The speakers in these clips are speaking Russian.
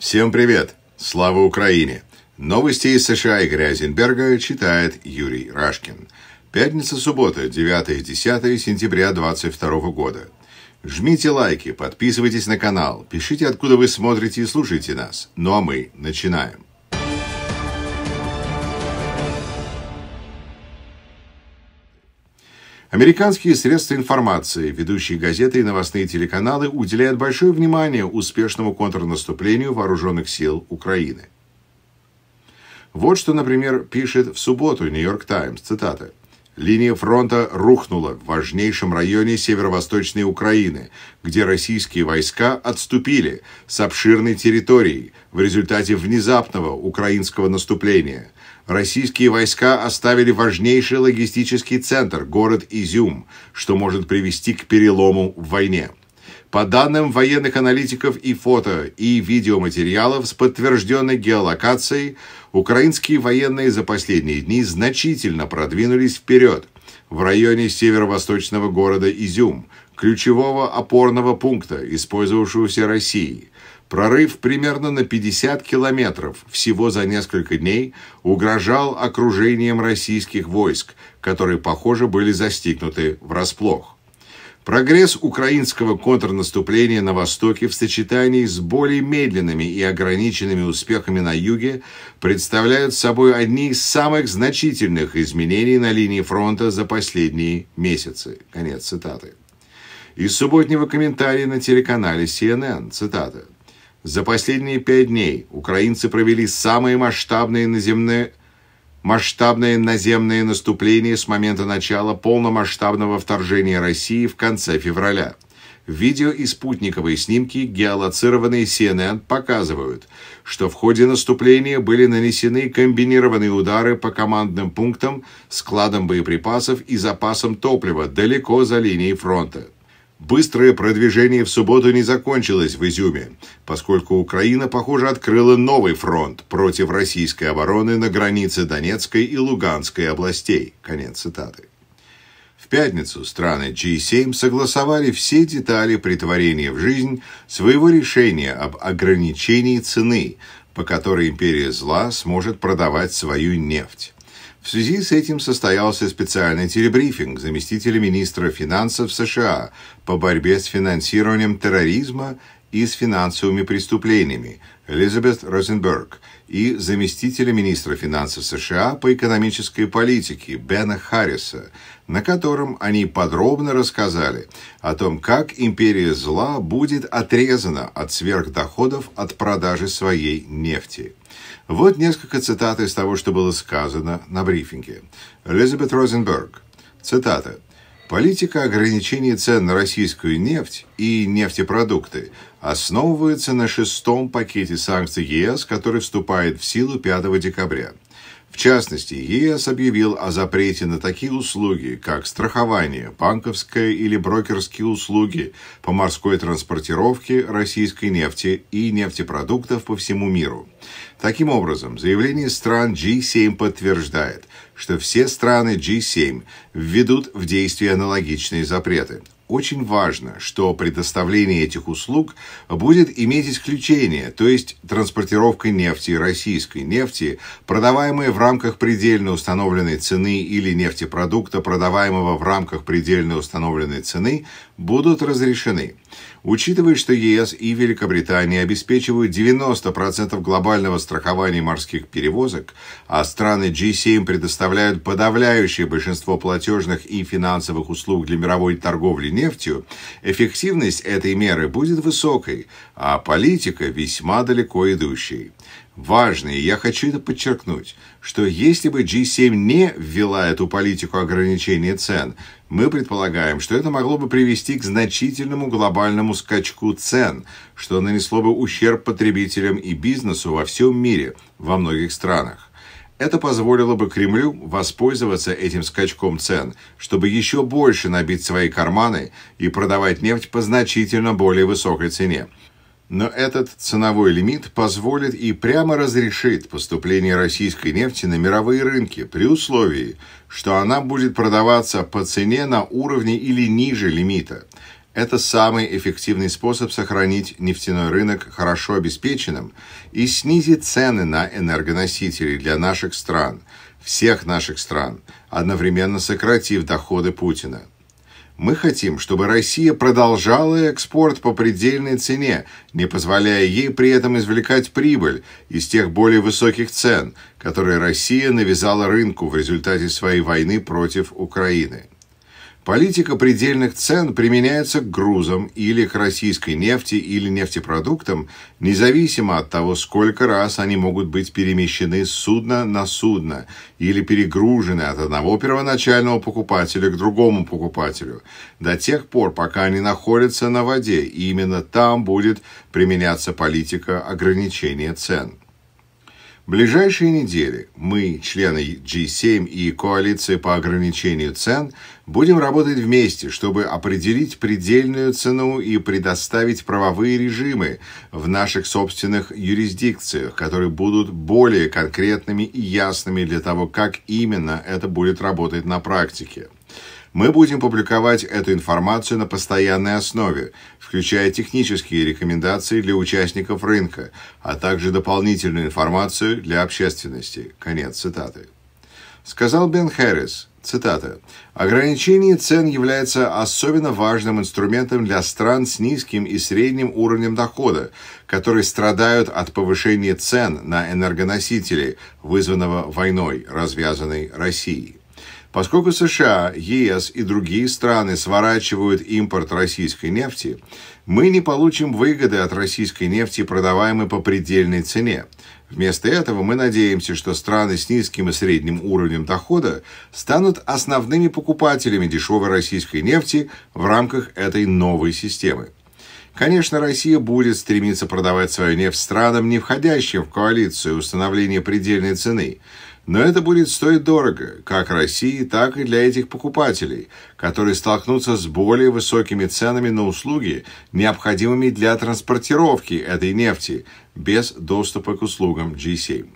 Всем привет! Слава Украине! Новости из США и Грязенберга читает Юрий Рашкин. Пятница-суббота, 9-10 сентября 2022 года. Жмите лайки, подписывайтесь на канал, пишите, откуда вы смотрите и слушаете нас. Ну а мы начинаем. Американские средства информации, ведущие газеты и новостные телеканалы уделяют большое внимание успешному контрнаступлению вооруженных сил Украины. Вот что, например, пишет в субботу «Нью-Йорк Таймс», цитата. Линия фронта рухнула в важнейшем районе северо-восточной Украины, где российские войска отступили с обширной территории в результате внезапного украинского наступления – Российские войска оставили важнейший логистический центр – город Изюм, что может привести к перелому в войне. По данным военных аналитиков и фото, и видеоматериалов с подтвержденной геолокацией, украинские военные за последние дни значительно продвинулись вперед в районе северо-восточного города Изюм, ключевого опорного пункта, использовавшегося Россией – Прорыв примерно на 50 километров всего за несколько дней угрожал окружением российских войск, которые, похоже, были застигнуты врасплох. Прогресс украинского контрнаступления на Востоке в сочетании с более медленными и ограниченными успехами на Юге представляют собой одни из самых значительных изменений на линии фронта за последние месяцы. Конец цитаты. Из субботнего комментария на телеканале CNN. Цитата. За последние пять дней украинцы провели самые масштабные наземные масштабные наземные наступления с момента начала полномасштабного вторжения России в конце февраля. Видео и спутниковые снимки, геолоцированные CNN, показывают, что в ходе наступления были нанесены комбинированные удары по командным пунктам, складам боеприпасов и запасам топлива далеко за линией фронта. Быстрое продвижение в субботу не закончилось в Изюме, поскольку Украина, похоже, открыла новый фронт против российской обороны на границе Донецкой и Луганской областей. Конец цитаты. В пятницу страны G7 согласовали все детали притворения в жизнь своего решения об ограничении цены, по которой империя зла сможет продавать свою нефть. В связи с этим состоялся специальный телебрифинг заместителя министра финансов США по борьбе с финансированием терроризма и с финансовыми преступлениями Элизабет Розенберг и заместителя министра финансов США по экономической политике Бена Харриса, на котором они подробно рассказали о том, как империя зла будет отрезана от сверхдоходов от продажи своей нефти. Вот несколько цитат из того, что было сказано на брифинге. Элизабет Розенберг. Цитата. Политика ограничения цен на российскую нефть и нефтепродукты основывается на шестом пакете санкций ЕС, который вступает в силу 5 декабря. В частности, ЕС объявил о запрете на такие услуги, как страхование, банковская или брокерские услуги по морской транспортировке российской нефти и нефтепродуктов по всему миру. Таким образом, заявление стран G7 подтверждает, что все страны G7 введут в действие аналогичные запреты. Очень важно, что предоставление этих услуг будет иметь исключение, то есть транспортировка нефти российской нефти, продаваемой в рамках предельно установленной цены или нефтепродукта, продаваемого в рамках предельно установленной цены, будут разрешены. Учитывая, что ЕС и Великобритания обеспечивают 90% глобального страхования морских перевозок, а страны G7 предоставляют подавляющее большинство платежных и финансовых услуг для мировой торговли нефтью, эффективность этой меры будет высокой, а политика весьма далеко идущей. Важно, и я хочу это подчеркнуть, что если бы G7 не ввела эту политику ограничения цен, мы предполагаем, что это могло бы привести к значительному глобальному скачку цен, что нанесло бы ущерб потребителям и бизнесу во всем мире, во многих странах. Это позволило бы Кремлю воспользоваться этим скачком цен, чтобы еще больше набить свои карманы и продавать нефть по значительно более высокой цене. Но этот ценовой лимит позволит и прямо разрешит поступление российской нефти на мировые рынки при условии, что она будет продаваться по цене на уровне или ниже лимита – это самый эффективный способ сохранить нефтяной рынок хорошо обеспеченным и снизить цены на энергоносители для наших стран, всех наших стран, одновременно сократив доходы Путина. Мы хотим, чтобы Россия продолжала экспорт по предельной цене, не позволяя ей при этом извлекать прибыль из тех более высоких цен, которые Россия навязала рынку в результате своей войны против Украины. Политика предельных цен применяется к грузам или к российской нефти или нефтепродуктам, независимо от того, сколько раз они могут быть перемещены с судна на судно или перегружены от одного первоначального покупателя к другому покупателю, до тех пор, пока они находятся на воде, и именно там будет применяться политика ограничения цен ближайшие недели мы, члены G7 и Коалиции по ограничению цен, будем работать вместе, чтобы определить предельную цену и предоставить правовые режимы в наших собственных юрисдикциях, которые будут более конкретными и ясными для того, как именно это будет работать на практике. Мы будем публиковать эту информацию на постоянной основе, включая технические рекомендации для участников рынка, а также дополнительную информацию для общественности. Конец цитаты. Сказал Бен Хэррис, цитата, «Ограничение цен является особенно важным инструментом для стран с низким и средним уровнем дохода, которые страдают от повышения цен на энергоносители, вызванного войной, развязанной Россией». Поскольку США, ЕС и другие страны сворачивают импорт российской нефти, мы не получим выгоды от российской нефти, продаваемой по предельной цене. Вместо этого мы надеемся, что страны с низким и средним уровнем дохода станут основными покупателями дешевой российской нефти в рамках этой новой системы. Конечно, Россия будет стремиться продавать свою нефть странам, не входящим в коалицию установления предельной цены – но это будет стоить дорого, как России, так и для этих покупателей, которые столкнутся с более высокими ценами на услуги, необходимыми для транспортировки этой нефти, без доступа к услугам G7.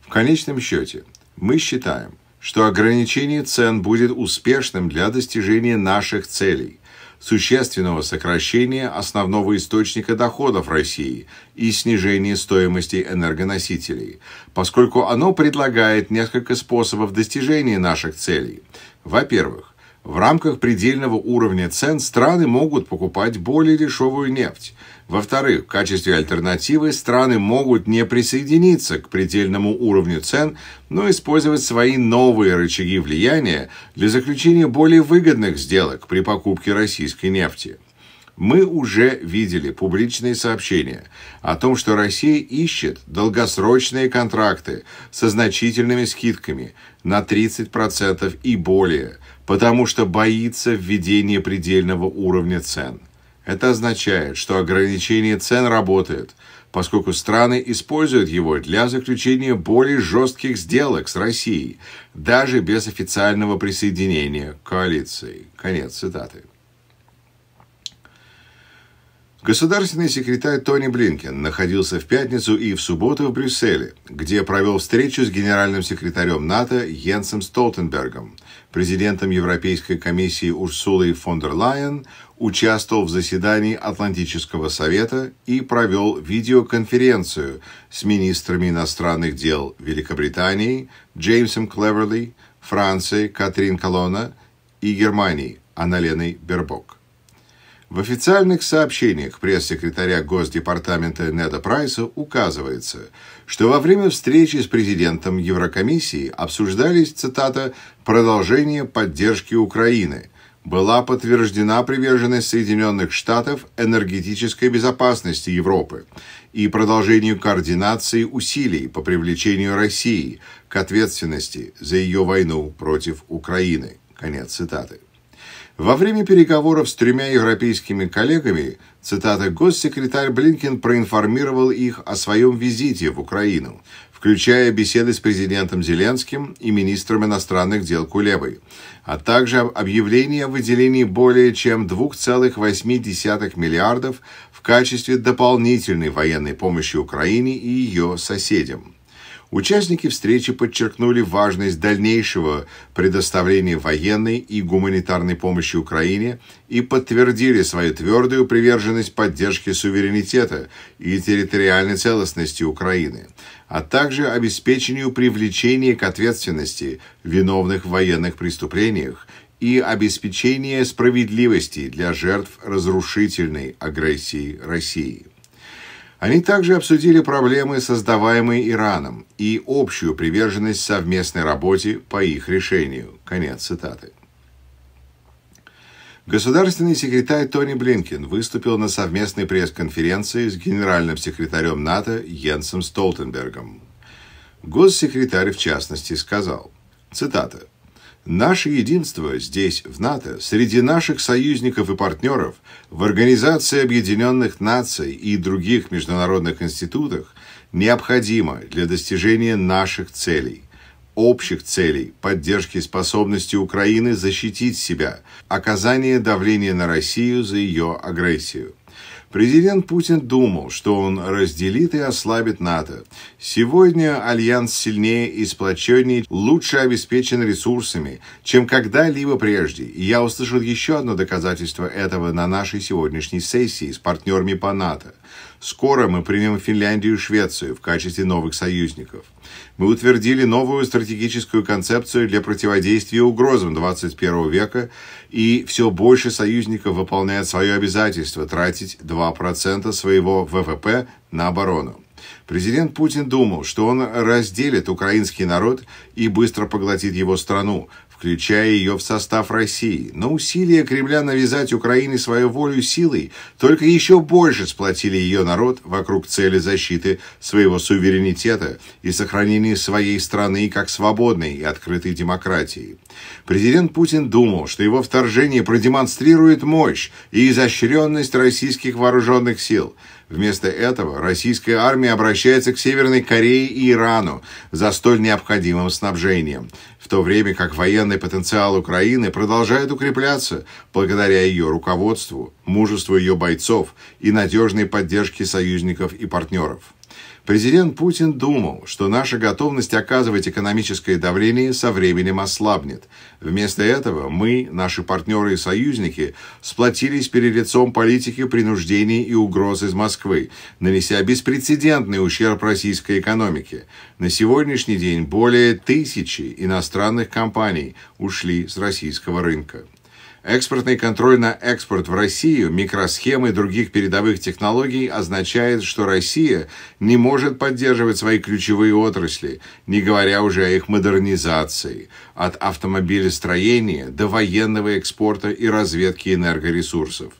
В конечном счете, мы считаем, что ограничение цен будет успешным для достижения наших целей – существенного сокращения основного источника доходов России и снижения стоимости энергоносителей, поскольку оно предлагает несколько способов достижения наших целей. Во-первых, в рамках предельного уровня цен страны могут покупать более дешевую нефть. Во-вторых, в качестве альтернативы страны могут не присоединиться к предельному уровню цен, но использовать свои новые рычаги влияния для заключения более выгодных сделок при покупке российской нефти. Мы уже видели публичные сообщения о том, что Россия ищет долгосрочные контракты со значительными скидками на 30% и более – потому что боится введения предельного уровня цен. Это означает, что ограничение цен работает, поскольку страны используют его для заключения более жестких сделок с Россией, даже без официального присоединения к коалиции. Конец цитаты. Государственный секретарь Тони Блинкен находился в пятницу и в субботу в Брюсселе, где провел встречу с генеральным секретарем НАТО Йенсом Столтенбергом – президентом Европейской комиссии Урсулой фон дер Лайен, участвовал в заседании Атлантического совета и провел видеоконференцию с министрами иностранных дел Великобритании, Джеймсом Клеверли, Франции, Катрин Колона и Германии, Аналеной Бербок. В официальных сообщениях пресс-секретаря Госдепартамента Неда Прайса указывается, что во время встречи с президентом Еврокомиссии обсуждались, цитата, «продолжение поддержки Украины», была подтверждена приверженность Соединенных Штатов энергетической безопасности Европы и продолжению координации усилий по привлечению России к ответственности за ее войну против Украины. Конец цитаты. Во время переговоров с тремя европейскими коллегами, цитата, госсекретарь Блинкен проинформировал их о своем визите в Украину, включая беседы с президентом Зеленским и министром иностранных дел Кулебой, а также объявление о выделении более чем 2,8 миллиардов в качестве дополнительной военной помощи Украине и ее соседям. Участники встречи подчеркнули важность дальнейшего предоставления военной и гуманитарной помощи Украине и подтвердили свою твердую приверженность поддержке суверенитета и территориальной целостности Украины, а также обеспечению привлечения к ответственности виновных в военных преступлениях и обеспечения справедливости для жертв разрушительной агрессии России. Они также обсудили проблемы, создаваемые Ираном, и общую приверженность совместной работе по их решению. Конец цитаты. Государственный секретарь Тони Блинкин выступил на совместной пресс-конференции с генеральным секретарем НАТО Йенсом Столтенбергом. Госсекретарь, в частности, сказал, цитата, Наше единство здесь, в НАТО, среди наших союзников и партнеров, в Организации Объединенных Наций и других международных институтах необходимо для достижения наших целей общих целей, поддержки способности Украины защитить себя, оказания давления на Россию за ее агрессию. Президент Путин думал, что он разделит и ослабит НАТО. Сегодня Альянс сильнее и сплоченнее, лучше обеспечен ресурсами, чем когда-либо прежде. И я услышал еще одно доказательство этого на нашей сегодняшней сессии с партнерами по НАТО – Скоро мы примем Финляндию и Швецию в качестве новых союзников. Мы утвердили новую стратегическую концепцию для противодействия угрозам 21 века, и все больше союзников выполняет свое обязательство тратить 2% своего ВВП на оборону. Президент Путин думал, что он разделит украинский народ и быстро поглотит его страну, включая ее в состав России. Но усилия Кремля навязать Украине свою волю силой только еще больше сплотили ее народ вокруг цели защиты своего суверенитета и сохранения своей страны как свободной и открытой демократии. Президент Путин думал, что его вторжение продемонстрирует мощь и изощренность российских вооруженных сил – Вместо этого российская армия обращается к Северной Корее и Ирану за столь необходимым снабжением, в то время как военный потенциал Украины продолжает укрепляться благодаря ее руководству, мужеству ее бойцов и надежной поддержке союзников и партнеров. Президент Путин думал, что наша готовность оказывать экономическое давление со временем ослабнет. Вместо этого мы, наши партнеры и союзники, сплотились перед лицом политики принуждений и угроз из Москвы, нанеся беспрецедентный ущерб российской экономике. На сегодняшний день более тысячи иностранных компаний ушли с российского рынка. Экспортный контроль на экспорт в Россию микросхем и других передовых технологий означает, что Россия не может поддерживать свои ключевые отрасли, не говоря уже о их модернизации, от автомобилестроения до военного экспорта и разведки энергоресурсов.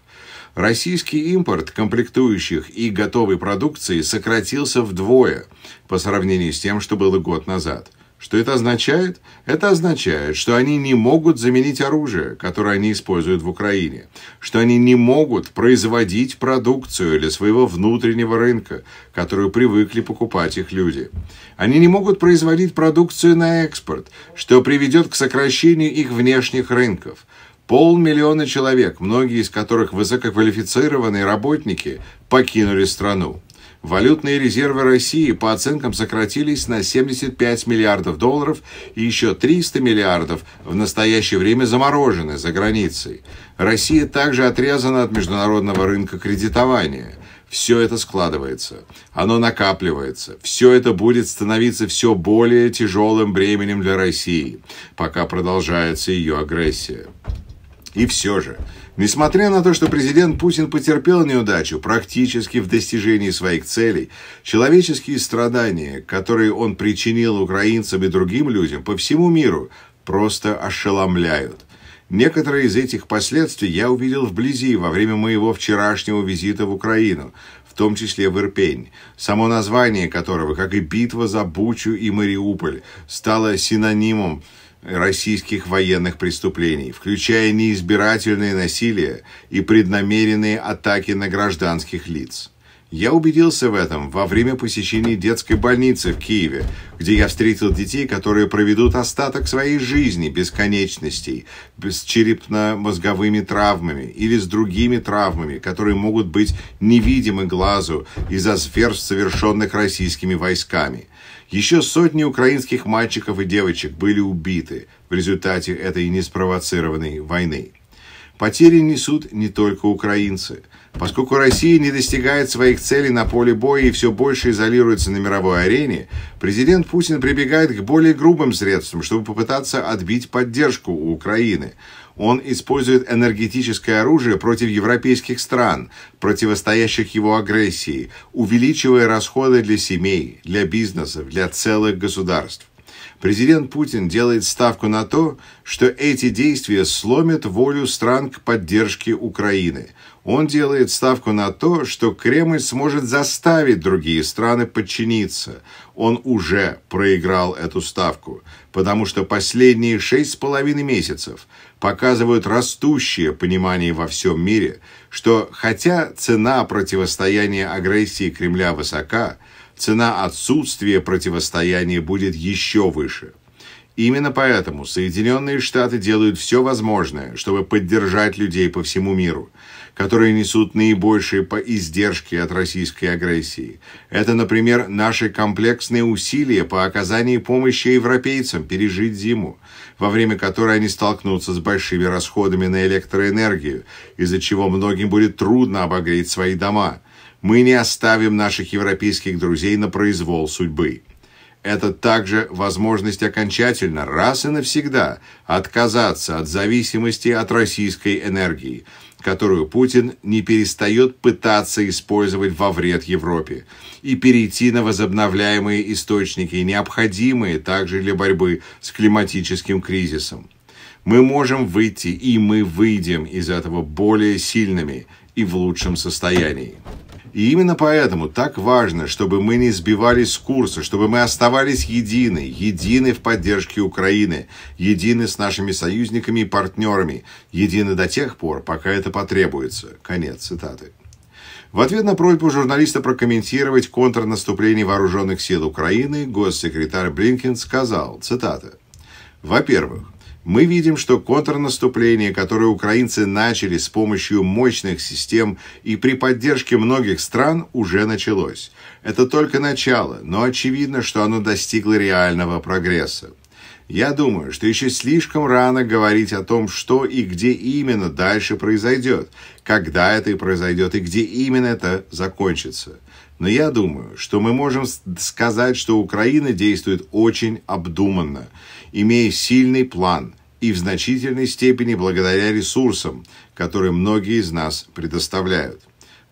Российский импорт комплектующих и готовой продукции сократился вдвое по сравнению с тем, что было год назад. Что это означает? Это означает, что они не могут заменить оружие, которое они используют в Украине, что они не могут производить продукцию для своего внутреннего рынка, которую привыкли покупать их люди. Они не могут производить продукцию на экспорт, что приведет к сокращению их внешних рынков. Полмиллиона человек, многие из которых высококвалифицированные работники, покинули страну. Валютные резервы России по оценкам сократились на 75 миллиардов долларов и еще 300 миллиардов в настоящее время заморожены за границей. Россия также отрезана от международного рынка кредитования. Все это складывается, оно накапливается, все это будет становиться все более тяжелым бременем для России, пока продолжается ее агрессия. И все же, несмотря на то, что президент Путин потерпел неудачу практически в достижении своих целей, человеческие страдания, которые он причинил украинцам и другим людям по всему миру, просто ошеломляют. Некоторые из этих последствий я увидел вблизи во время моего вчерашнего визита в Украину, в том числе в Ирпень, само название которого, как и битва за Бучу и Мариуполь, стало синонимом российских военных преступлений, включая неизбирательное насилие и преднамеренные атаки на гражданских лиц. Я убедился в этом во время посещения детской больницы в Киеве, где я встретил детей, которые проведут остаток своей жизни бесконечностей, с черепно-мозговыми травмами или с другими травмами, которые могут быть невидимы глазу из-за зверств, совершенных российскими войсками. Еще сотни украинских мальчиков и девочек были убиты в результате этой неспровоцированной войны. Потери несут не только украинцы. Поскольку Россия не достигает своих целей на поле боя и все больше изолируется на мировой арене, президент Путин прибегает к более грубым средствам, чтобы попытаться отбить поддержку у Украины. Он использует энергетическое оружие против европейских стран, противостоящих его агрессии, увеличивая расходы для семей, для бизнесов, для целых государств президент Путин делает ставку на то, что эти действия сломят волю стран к поддержке Украины. Он делает ставку на то, что Кремль сможет заставить другие страны подчиниться. Он уже проиграл эту ставку, потому что последние шесть с половиной месяцев показывают растущее понимание во всем мире, что хотя цена противостояния агрессии Кремля высока – цена отсутствия противостояния будет еще выше. Именно поэтому Соединенные Штаты делают все возможное, чтобы поддержать людей по всему миру, которые несут наибольшие по издержке от российской агрессии. Это, например, наши комплексные усилия по оказанию помощи европейцам пережить зиму, во время которой они столкнутся с большими расходами на электроэнергию, из-за чего многим будет трудно обогреть свои дома – мы не оставим наших европейских друзей на произвол судьбы. Это также возможность окончательно, раз и навсегда, отказаться от зависимости от российской энергии, которую Путин не перестает пытаться использовать во вред Европе, и перейти на возобновляемые источники, необходимые также для борьбы с климатическим кризисом. Мы можем выйти, и мы выйдем из этого более сильными и в лучшем состоянии. И именно поэтому так важно, чтобы мы не сбивались с курса, чтобы мы оставались едины, едины в поддержке Украины, едины с нашими союзниками и партнерами, едины до тех пор, пока это потребуется. Конец цитаты. В ответ на просьбу журналиста прокомментировать контрнаступление вооруженных сил Украины, госсекретарь Блинкин сказал, цитата, «Во-первых, мы видим, что контрнаступление, которое украинцы начали с помощью мощных систем и при поддержке многих стран, уже началось. Это только начало, но очевидно, что оно достигло реального прогресса. Я думаю, что еще слишком рано говорить о том, что и где именно дальше произойдет, когда это и произойдет и где именно это закончится. Но я думаю, что мы можем сказать, что Украина действует очень обдуманно, имея сильный план и в значительной степени благодаря ресурсам, которые многие из нас предоставляют.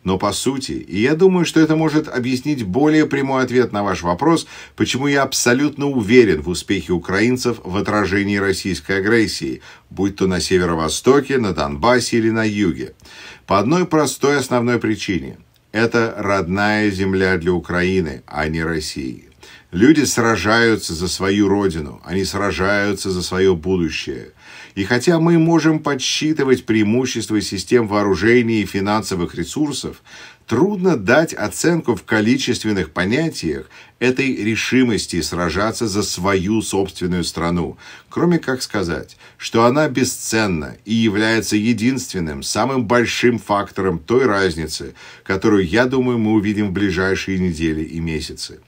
Но по сути, и я думаю, что это может объяснить более прямой ответ на ваш вопрос, почему я абсолютно уверен в успехе украинцев в отражении российской агрессии, будь то на северо-востоке, на Донбассе или на юге. По одной простой основной причине – это родная земля для Украины, а не России. Люди сражаются за свою родину, они сражаются за свое будущее. И хотя мы можем подсчитывать преимущества систем вооружений и финансовых ресурсов, Трудно дать оценку в количественных понятиях этой решимости сражаться за свою собственную страну, кроме как сказать, что она бесценна и является единственным, самым большим фактором той разницы, которую, я думаю, мы увидим в ближайшие недели и месяцы.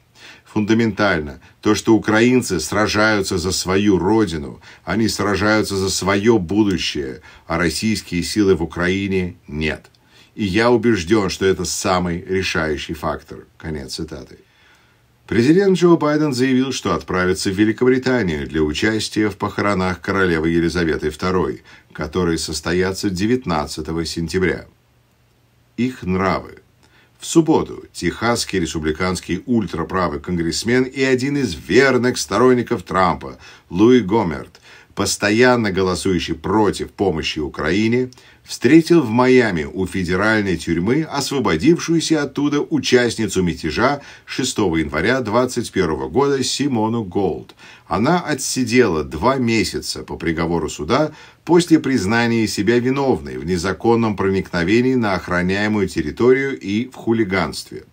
Фундаментально, то, что украинцы сражаются за свою родину, они сражаются за свое будущее, а российские силы в Украине нет – и я убежден, что это самый решающий фактор. Конец цитаты. Президент Джо Байден заявил, что отправится в Великобританию для участия в похоронах королевы Елизаветы II, которые состоятся 19 сентября. Их нравы. В субботу техасский республиканский ультраправый конгрессмен и один из верных сторонников Трампа, Луи Гомерт – постоянно голосующий против помощи Украине, встретил в Майами у федеральной тюрьмы освободившуюся оттуда участницу мятежа 6 января 2021 года Симону Голд. Она отсидела два месяца по приговору суда после признания себя виновной в незаконном проникновении на охраняемую территорию и в хулиганстве.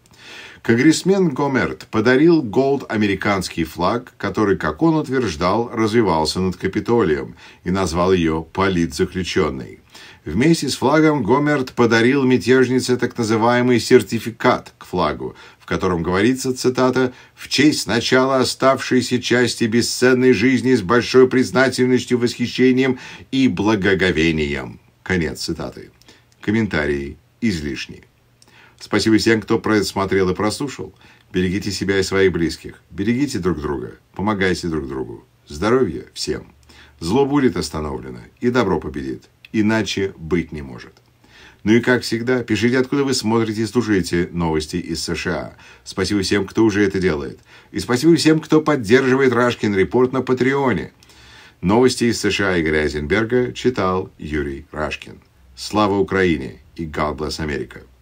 Конгрессмен Гомерт подарил Голд американский флаг, который, как он утверждал, развивался над Капитолием и назвал ее «политзаключенной». Вместе с флагом Гомерт подарил мятежнице так называемый сертификат к флагу, в котором говорится, цитата, «в честь начала оставшейся части бесценной жизни с большой признательностью, восхищением и благоговением». Конец цитаты. Комментарии излишние. Спасибо всем, кто просмотрел и прослушал. Берегите себя и своих близких. Берегите друг друга. Помогайте друг другу. Здоровья всем. Зло будет остановлено, и добро победит. Иначе быть не может. Ну и как всегда, пишите, откуда вы смотрите и слушаете новости из США. Спасибо всем, кто уже это делает. И спасибо всем, кто поддерживает Рашкин Репорт на Патреоне. Новости из США Игоря Айзенберга читал Юрий Рашкин. Слава Украине и God bless America!